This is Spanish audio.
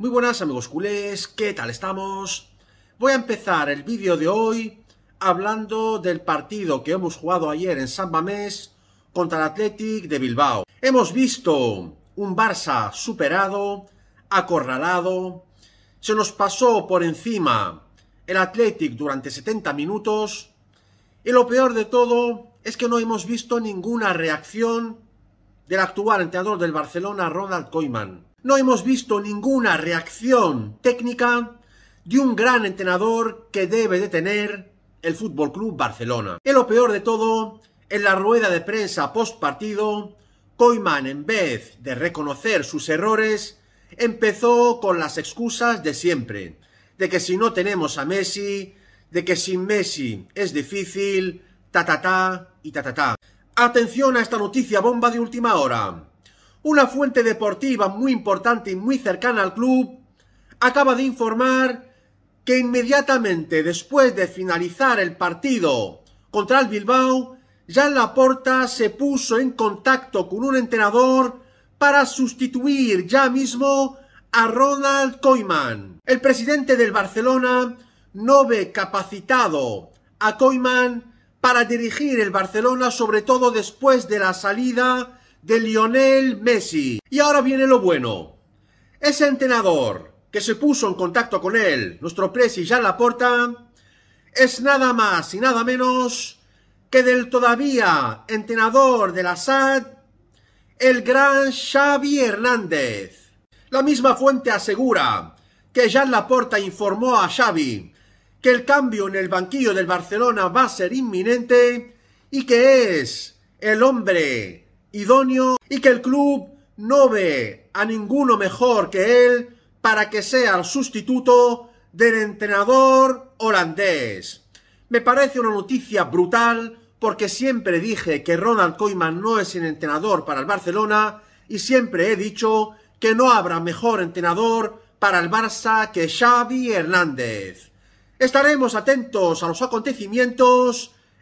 Muy buenas amigos culés, ¿qué tal estamos? Voy a empezar el vídeo de hoy hablando del partido que hemos jugado ayer en San Mamés contra el Athletic de Bilbao. Hemos visto un Barça superado, acorralado, se nos pasó por encima el Athletic durante 70 minutos y lo peor de todo es que no hemos visto ninguna reacción del actual entrenador del Barcelona, Ronald Koeman. No hemos visto ninguna reacción técnica de un gran entrenador que debe de tener el Fútbol Club Barcelona. Y lo peor de todo, en la rueda de prensa post partido, Koeman, en vez de reconocer sus errores, empezó con las excusas de siempre, de que si no tenemos a Messi, de que sin Messi es difícil, ta ta ta y ta ta ta. Atención a esta noticia bomba de última hora una fuente deportiva muy importante y muy cercana al club, acaba de informar que inmediatamente después de finalizar el partido contra el Bilbao, Jan Laporta se puso en contacto con un entrenador para sustituir ya mismo a Ronald Koeman. El presidente del Barcelona no ve capacitado a Koeman para dirigir el Barcelona, sobre todo después de la salida de Lionel Messi. Y ahora viene lo bueno. Ese entrenador que se puso en contacto con él, nuestro presi Jean Laporta, es nada más y nada menos que del todavía entrenador de la SAD, el gran Xavi Hernández. La misma fuente asegura que Jean Laporta informó a Xavi que el cambio en el banquillo del Barcelona va a ser inminente y que es el hombre y que el club no ve a ninguno mejor que él para que sea el sustituto del entrenador holandés. Me parece una noticia brutal porque siempre dije que Ronald Koeman no es el entrenador para el Barcelona y siempre he dicho que no habrá mejor entrenador para el Barça que Xavi Hernández. Estaremos atentos a los acontecimientos